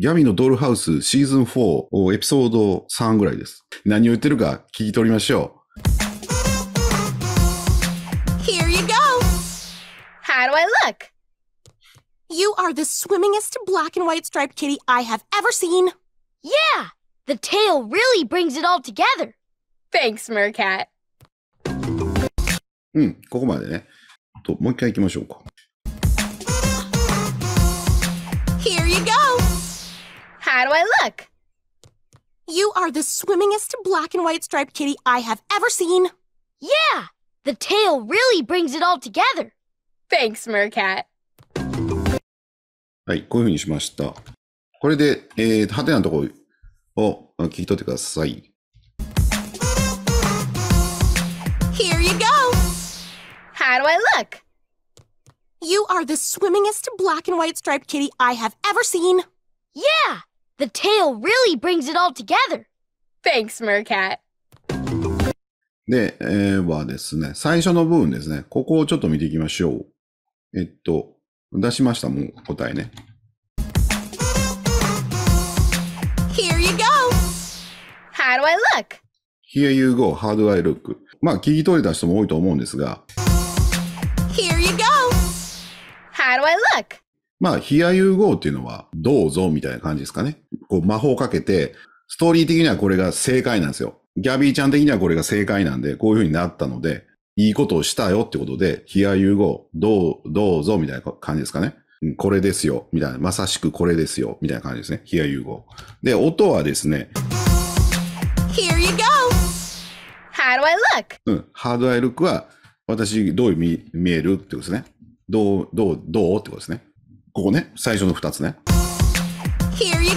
ギャミのドールハウスシーズン4エピソード3ぐらいです。何を言ってるか聞き取りましょう。Here you go! How do I look? You are the swimmingest black and white striped kitty I have ever seen. Yeah! The tail really brings it all together. Thanks, Mercat. うん、ここまでね。と、もう一回行きましょうか。How do I look? You are the swimmingest black and white striped kitty I have ever seen. Yeah, the tail really brings it all together. Thanks, Mercat. はい、こういうふうにしました。これで、えー、派手なところを聞き取ってください。Here you go! How do I look? You are the swimmingest black and white striped kitty I have ever seen. Yeah! The tail really brings it all together. Thanks, Mercat. で、えー、はですね、最初の部分ですね。ここをちょっと見ていきましょう。えっと、出しました、もう答えね。Here you go! How do I look? Here you go, how do I look? まあ、聞き取れた人も多いと思うんですが。Here you go! How do I look? まあ、ヒアユーゴーっていうのは、どうぞみたいな感じですかね。こう、魔法かけて、ストーリー的にはこれが正解なんですよ。ギャビーちゃん的にはこれが正解なんで、こういう風になったので、いいことをしたよってことで、ヒアユーゴー、どう、どうぞみたいな感じですかね。これですよ、みたいな。まさしくこれですよ、みたいな感じですね。ヒアユーゴー。で、音はですね。Here you go! How do I look? うん。How do I look は、私、どう見見えるってことですね。どう、どう、どうってことですね。ここね、最初の2つね。Here you go!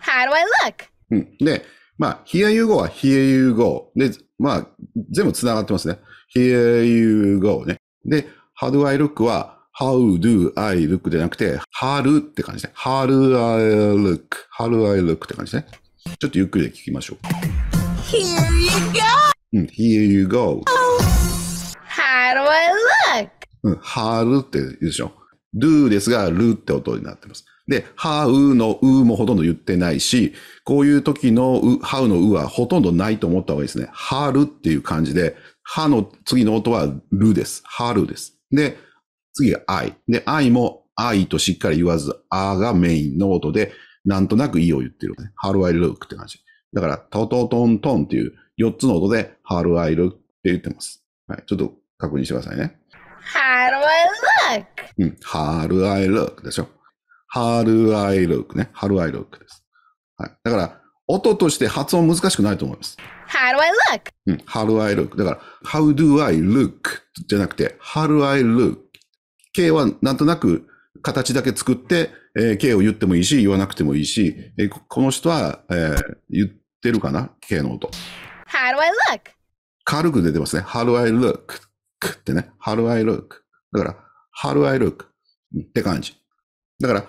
How do I look? うん、で、まあ、here you go は here you go。で、まあ、全部繋がってますね。here you go ね。で、how do I look は how do I look じゃなくて、はるって感じね。how do I look? how do I look って感じね。ちょっとゆっくりで聞きましょう。here you go! うん、here you go. How do I look? うん、はるって言うでしょ。do ですが、るって音になってます。で、how のうもほとんど言ってないし、こういう時のう、how のうはほとんどないと思った方がいいですね。はるっていう感じで、はの次の音はるです。はるです。で、次が I。で、I も I としっかり言わず、あがメインの音で、なんとなくいを言ってる、ね。How I look って感じ。だから、トトトントンっていう4つの音で、How I look って言ってます。はい。ちょっと確認してくださいね。How I look! ックうん。ハル I look でしょ。ハル I look ね。h a ハル I look です。はい。だから、音として発音難しくないと思います。How do I look? うん。How do I look? だから、How do I look? じゃなくて、How do I look? 形はなんとなく形だけ作って、えー、を言ってもいいし、言わなくてもいいし、えー、この人は、えー、言ってるかな形の音。How do I look? 軽く出てますね。How do I look? ってね。How do I look? だから、how do I look? って感じ。だから、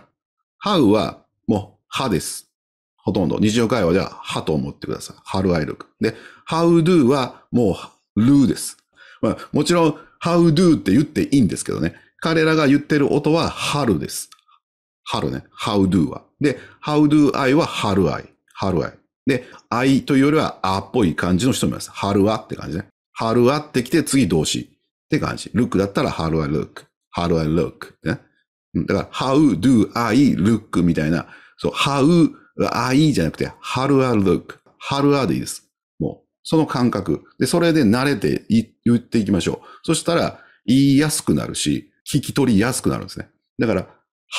how はもうはです。ほとんど。日常会話でははと思ってください。how do I look? で、how do はもうルーです。まあ、もちろん how do って言っていいんですけどね。彼らが言ってる音はるです。るね。how do は。で、how do I ははるあい。で、I というよりはあっぽい感じの人もいます。るはって感じね。るはってきて次動詞って感じ。look だったら how do I look? how do I look? ね。だから、how do I look? みたいな、そう、how I じゃなくて、how do I look? how do I です。もう、その感覚。で、それで慣れて言っていきましょう。そしたら、言いやすくなるし、聞き取りやすくなるんですね。だから、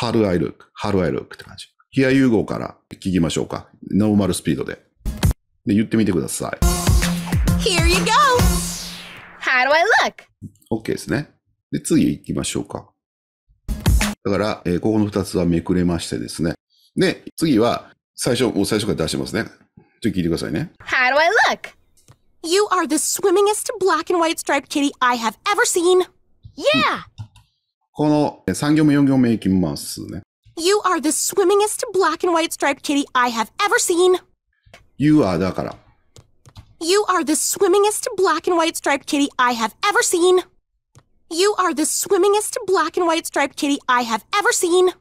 how do I look? how do I look? って感じ。ヒア融合から聞きましょうか。ノーマルスピードで。で、言ってみてください。Here you go! How do I look? OK ですね。で、次行きましょうか。だから、えー、ここの二つはめくれましてですね。で、次は、最初、もう最初から出してますね。ちょっと聞いてくださいね。How do I look? You are the swimmingest black and white striped kitty I have ever seen. Yeah! この3行目4行目いきますね。You are the swimmingest black and white striped kitty I have ever seen. You are だから。You are the swimmingest black and white striped kitty I have ever seen. You are the swimmingest black and white striped kitty I have ever seen!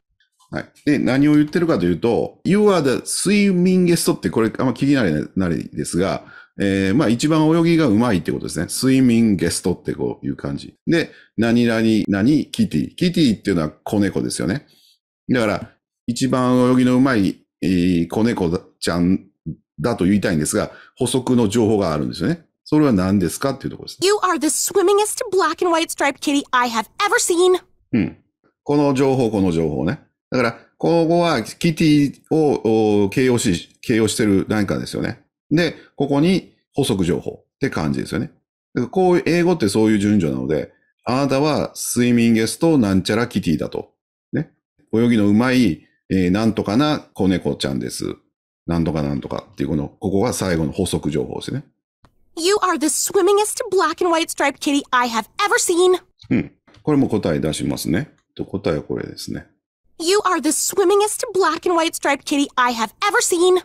はい。で、何を言ってるかというと、You are the swimmingest ってこれあんま気になれないですが、えー、まあ一番泳ぎがうまいってことですね。スイミンゲストってこういう感じ。で、何々、何、キティ。キティっていうのは子猫ですよね。だから、一番泳ぎのうまい、えー、子猫ちゃんだと言いたいんですが、補足の情報があるんですよね。それは何ですかっていうところです、ね。You are the swimmingest black and white striped kitty I have ever seen. うん。この情報、この情報ね。だから、この後はキティを形容し、形容してる何かですよね。で、ここに補足情報って感じですよね。だからこういう、英語ってそういう順序なので、あなたはスイミンゲストなんちゃらキティだと。ね。泳ぎのうまい、えー、なんとかな子猫ちゃんです。なんとかなんとかっていうこの、ここが最後の補足情報ですね。You are the swimmingest black and white striped kitty I have ever seen. うん。これも答え出しますね。と答えはこれですね。You hmm. are the swimmingest black and white striped kitty I have ever seen.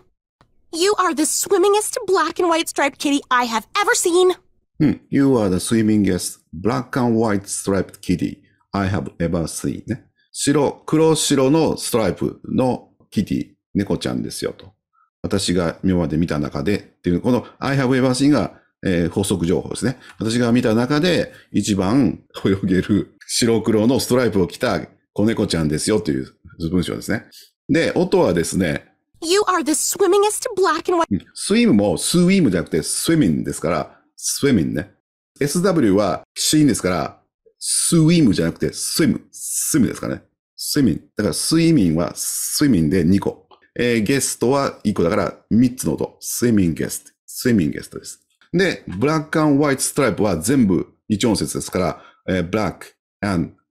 You are the swimmingest black and white striped kitty I have ever seen. うん。You hmm. are the swimmingest black and white striped kitty I have ever seen ね。白、黒白のストライプのキティ、猫ちゃんですよと。私が今まで見た中でっていう、この I have ever seen がえー、法則情報ですね。私が見た中で一番泳げる白黒のストライプを着た子猫ちゃんですよという文章ですね。で、音はですね、You are the swimmingest black and white. スイムもスイムじゃなくてスイミンですから、スイミンね。SW はシーンですから、スイムじゃなくてスイム、スイムですかね。スイミン。だからスイミンはスイミンで2個。えー、ゲストは1個だから3つの音。スイミンゲスト。スイミンゲストです。で、ブラックホワイトストライプは全部一音節ですから、えー、ブラック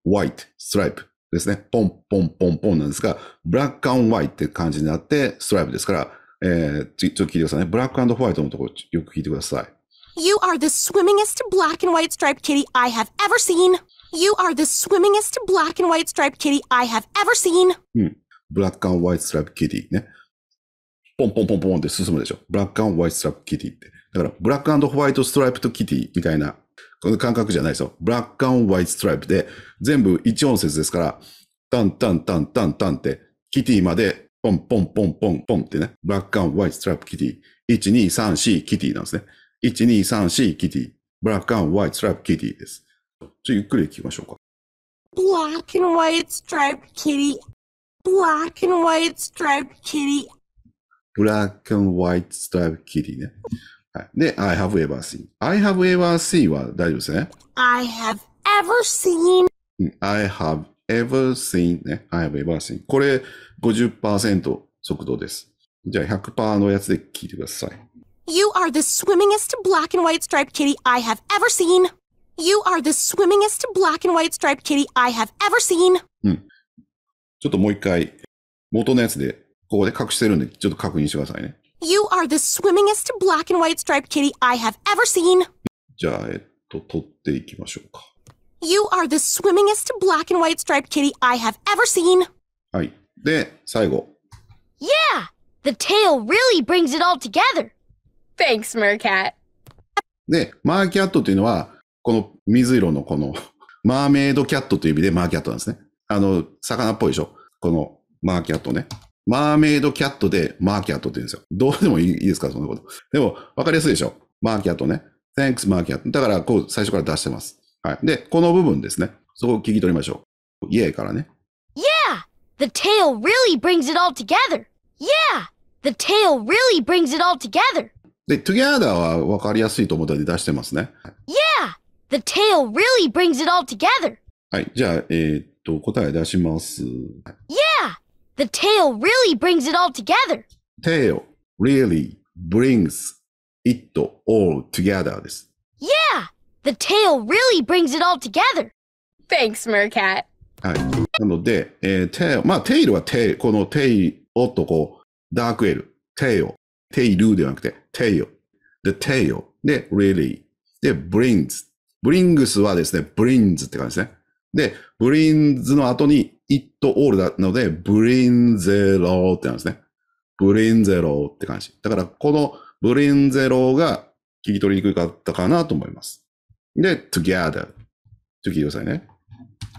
ホワイトストライプですね。ポンポンポンポンなんですが、ブラックホワイトって感じになって、ストライプですから、えー、ちょっと聞いてくださいね。ブラックホワイトのとこよく聞いてください。You are the swimmingest black and white striped kitty I have ever seen. You are the swimmingest black and white striped kitty I have ever seen. うん。ブラックホワイトストライプキティね。ポンポンポンポンって進むでしょ。ブラックホワイトストライプキティって。だから、ブラックホワイトストライプとキティみたいな、この感覚じゃないですよ。ブラックホワイトストライプで、全部一音節ですから、タンタンタンタンタンって、キティまで、ポンポンポンポンポンってね、ブラックホワイトストライプキティ。1、2、3、4、キティなんですね。1、2、3、4、キティ。ブラックホワイトストライプキティです。ちょっとゆっくり聞きましょうか。ブラックホワイトストライプキティ。ブラックホワイトストライプキティ。ブラックホワイトストライプキティね。はい。で、I have ever seen。I have ever seen は大丈夫ですね。I have ever seen。I have ever seen ね。I have ever seen。これ50%速度です。じゃあ100%のやつで聞いてください。You are the swimmingest black and white striped kitty I have ever seen. You are the swimmingest black and white striped kitty I have ever seen. うん。ちょっともう一回、元のやつで、ここで隠してるんで、ちょっと確認してくださいね。You are the swimmingest black and white striped kitty I have ever seen! じゃあ、えっと、取っていきましょうか。You are the swimmingest black and white striped kitty I have ever seen! はい。で、最後。Yeah! The tail really brings it all together! Thanks, Mercat! で、マーキャットというのは、この水色のこの、マーメイドキャットという意味でマーキャットなんですね。あの、魚っぽいでしょこのマーキャットね。マーメイドキャットでマーキャットって言うんですよ。どうでもいいですかそんなこと。でも、わかりやすいでしょマーキャットね。thanks マーキャット。だから、こう、最初から出してます。はい。で、この部分ですね。そこを聞き取りましょう。イエーからね。Yeah! The tail really brings it all together! Yeah! The tail really brings it all together! で、together はわかりやすいと思ったので出してますね。Yeah! The tail really brings it all together! はい。じゃあ、えー、っと、答え出します。Yeah! The tail really brings it all together. Tail really brings it all together Yeah! The tail really brings it all together. Thanks, Mercat. はい。なので、えー、tail、まあ、テイルはテイル、このテイオとこう、ダークエル、テイオ、テイルではなくて、テイオ、で、テイオ、で、really、で、brings。brings はですね、brings って感じですね。で、ブリンズの後に、イットオールたので、ブリンゼローってなんですね。ブリンゼローって感じ。だから、このブリンゼローが聞き取りにくかったかなと思います。で、together。ちょっと聞いてくださいね。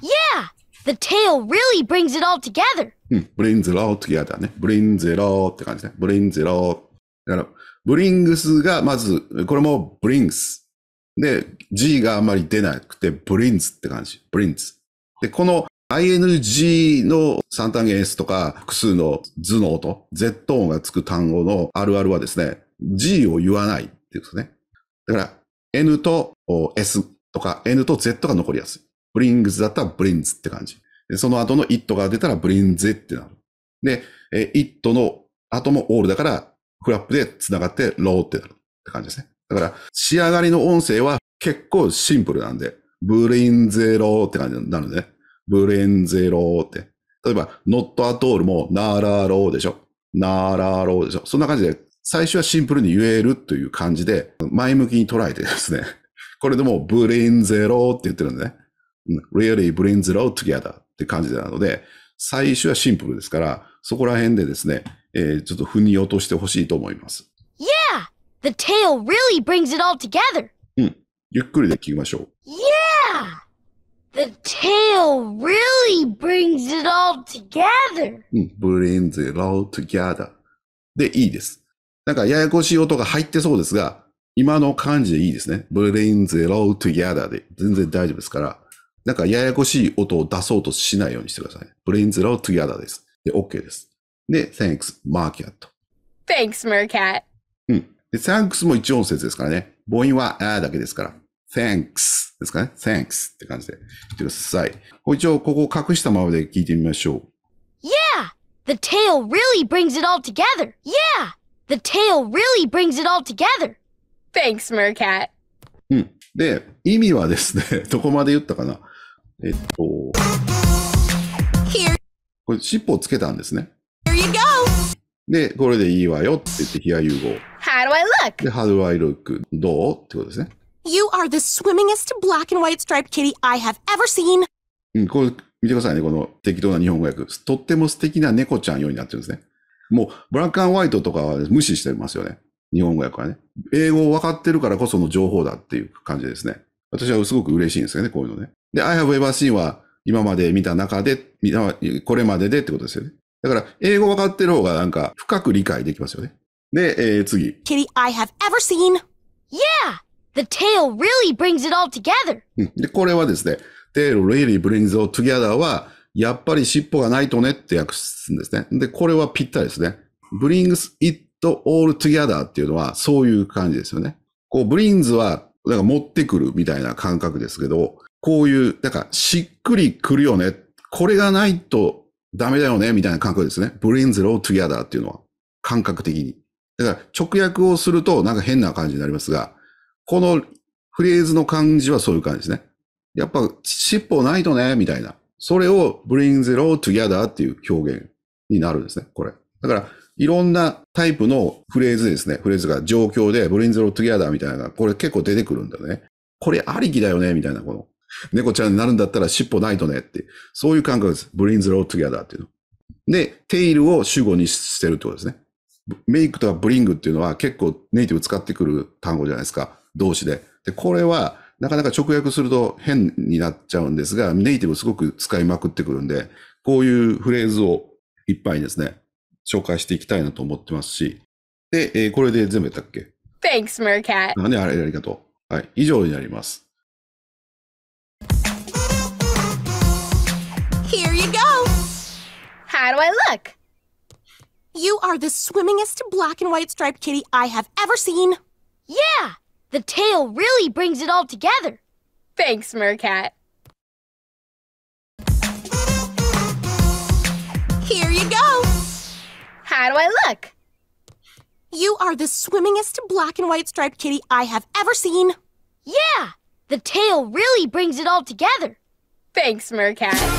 Yeah! The tail really brings it all together! うん、ブリンゼロー together ね。ブリンゼローって感じね。ブリンゼロー。だから、ブリングスがまず、これもブリングス。で、G があまり出なくて、ブリンズって感じ。ブリンズ。で、この ing の三単元 s とか複数の図の音、z 音がつく単語のあるあるはですね、g を言わないっていうことね。だから、n と s とか n と z が残りやすい。ブリングズだったらブリンズって感じ。でその後の it が出たらブリンズってなる。で、it の後も all だから、フラップで繋がってローってなるって感じですね。だから、仕上がりの音声は結構シンプルなんで、ブレインゼロって感じになるね。ブレインゼロって。例えば、ノットアトールも、ナーラーローでしょ。ナーラーローでしょ。そんな感じで、最初はシンプルに言えるという感じで、前向きに捉えてですね。これでもブレインゼロって言ってるんでね。really bring zero together って感じなので、最初はシンプルですから、そこら辺でですね、えー、ちょっと腑に落としてほしいと思います。The tail really brings it all together. うん。ゆっくりで聞きましょう。Yeah! The tail really brings it all together. うん。brings it all together. で、いいです。なんかややこしい音が入ってそうですが、今の感じでいいですね。brings it all together で全然大丈夫ですから、なんかややこしい音を出そうとしないようにしてください。brings it all together です。で、OK です。で、thanks, Marcat. Thanks, Mercat. で、thanks も一音節ですからね。母音はあだけですから。thanks ですかね。thanks って感じで言ってください。一応、ここを隠したままで聞いてみましょう。Yeah! The tail really brings it all together! Yeah! The tail really brings it all together! Thanks, Mercat! うん。で、意味はですね、どこまで言ったかな。えっと、Here. これ尻尾をつけたんですね。Here you go! で、これでいいわよって言って、ヒア融合。How do I look? で、How do I look? どうってことですね。You are the swimmingest black and white striped kitty I have ever seen. うん、これ見てくださいね。この適当な日本語訳。とっても素敵な猫ちゃんようになってるんですね。もう、ブラックホワイトとかは無視してますよね。日本語訳はね。英語を分かってるからこその情報だっていう感じですね。私はすごく嬉しいんですよね、こういうのね。で、I have ever seen は今まで見た中で、これまででってことですよね。だから、英語分かってる方がなんか深く理解できますよね。で、えー、次。Kitty I have ever seen. Yeah! The tail really brings it all together. で、これはですね、tail really brings it all together は、やっぱり尻尾がないとねって訳すんですね。で、これはぴったりですね。brings it all together っていうのは、そういう感じですよね。こう、brings は、なんか持ってくるみたいな感覚ですけど、こういう、なんかしっくりくるよね。これがないとダメだよね、みたいな感覚ですね。brings it all together っていうのは、感覚的に。だから直訳をするとなんか変な感じになりますが、このフレーズの感じはそういう感じですね。やっぱ尻尾ないとね、みたいな。それを bring zero together っていう表現になるんですね、これ。だから、いろんなタイプのフレーズですね。フレーズが状況で bring zero together みたいな、これ結構出てくるんだよね。これありきだよね、みたいな、この。猫ちゃんになるんだったら尻尾ないとねって。そういう感覚です。bring zero together っていうの。で、テイルを主語にしてるってことですね。メイクとかブリングっていうのは結構ネイティブ使ってくる単語じゃないですか。動詞で。で、これはなかなか直訳すると変になっちゃうんですが、ネイティブすごく使いまくってくるんで、こういうフレーズをいっぱいですね、紹介していきたいなと思ってますし。で、えー、これで全部やったっけ ?Thanks, Mercat! ね、あれ、ありがとう。はい、以上になります。Here you go! How do I look? You are the swimmingest black and white striped kitty I have ever seen. Yeah, the tail really brings it all together. Thanks, Mercat. Here you go. How do I look? You are the swimmingest black and white striped kitty I have ever seen. Yeah, the tail really brings it all together. Thanks, Mercat.